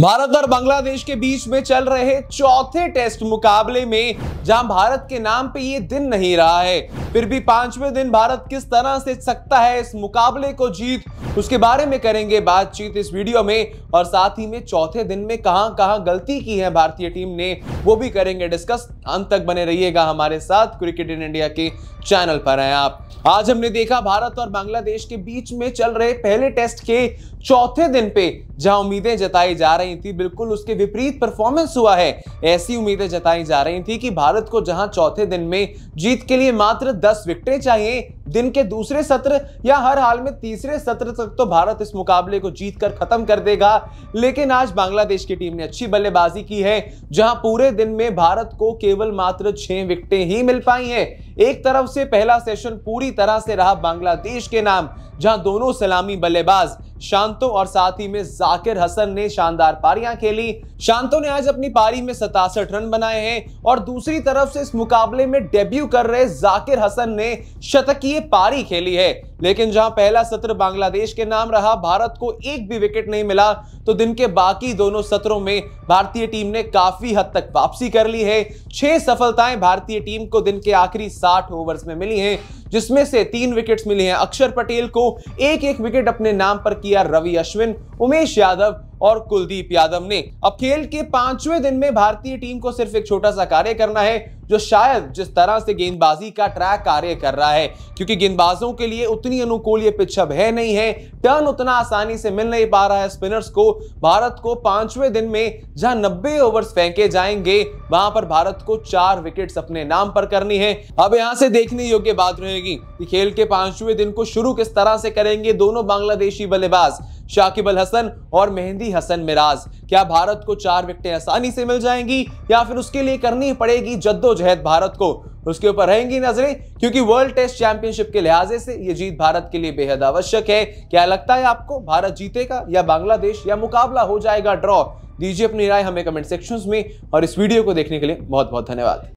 भारत और बांग्लादेश के बीच में चल रहे चौथे टेस्ट मुकाबले में जहां भारत के नाम पे ये दिन नहीं रहा है फिर भी पांचवें दिन भारत किस तरह से सकता है इस मुकाबले को जीत उसके बारे में करेंगे बातचीत इस वीडियो में और साथ ही में चौथे दिन में कहां कहां गलती की है भारतीय टीम ने वो भी करेंगे डिस्कस अंत तक बने रहिएगा हमारे साथ क्रिकेट इन इंडिया के चैनल पर हैं आप आज हमने देखा भारत और बांग्लादेश के बीच में चल रहे पहले टेस्ट के चौथे दिन पे जहां उम्मीदें जताई जा रही थी बिल्कुल उसके विपरीत परफॉर्मेंस हुआ है ऐसी उम्मीदें जताई जा रही थी कि भारत को जहां चौथे दिन में जीत के लिए मात्र 10 विकेटें चाहिए दिन के दूसरे सत्र या हर हाल में तीसरे सत्र तक तो भारत इस मुकाबले को जीत कर खत्म कर देगा लेकिन आज बांग्लादेश की टीम ने अच्छी बल्लेबाजी की है जहां पूरे दिन में भारत को केवल मात्र छह विकेटें ही मिल पाई हैं एक तरफ से पहला सेशन पूरी तरह से रहा बांग्लादेश के नाम जहां दोनों सलामी बल्लेबाज शांतो और साथ ही में जाकिर हसन ने शानदार पारियां खेली शांतो ने आज अपनी पारी में सतासठ रन बनाए हैं और दूसरी तरफ से इस मुकाबले में डेब्यू कर रहे जाकिर हसन ने शतकीय पारी खेली है लेकिन जहां पहला सत्र बांग्लादेश के नाम रहा भारत को एक भी विकेट नहीं मिला तो दिन के बाकी दोनों सत्रों में भारतीय टीम ने काफी हद तक वापसी कर ली है छह सफलताएं भारतीय टीम को दिन के आखिरी साठ ओवर्स में मिली हैं जिसमें से तीन विकेट्स मिले हैं अक्षर पटेल को एक एक विकेट अपने नाम पर किया रवि अश्विन उमेश यादव और कुलदीप यादव ने अब खेल के पांचवें दिन में भारतीय टीम को सिर्फ एक छोटा सा कार्य करना है जो शायद जिस तरह से गेंदबाजी का ट्रैक कार्य कर रहा है क्योंकि गेंदबाजों के लिए उतनी अनुकूल ये पिच अब है नहीं है टर्न उतना आसानी से मिल नहीं पा रहा है स्पिनर्स को भारत को पांचवें दिन में जहां नब्बे ओवर फेंके जाएंगे वहां पर भारत को चार विकेट अपने नाम पर करनी है अब यहां से देखने योग्य बात रहेगी कि खेल के पांचवें दिन को शुरू किस तरह से करेंगे दोनों बांग्लादेशी बल्लेबाज शाकिब अल हसन और मेहंदी हसन मिराज क्या भारत को चार विकेटें आसानी से मिल जाएंगी या फिर उसके लिए करनी पड़ेगी जद्दोजहद जहद भारत को उसके ऊपर रहेंगी नजरें क्योंकि वर्ल्ड टेस्ट चैंपियनशिप के लिहाजे से ये जीत भारत के लिए बेहद आवश्यक है क्या लगता है आपको भारत जीतेगा या बांग्लादेश या मुकाबला हो जाएगा ड्रॉ दीजिए अपनी राय हमें कमेंट सेक्शन में और इस वीडियो को देखने के लिए बहुत बहुत धन्यवाद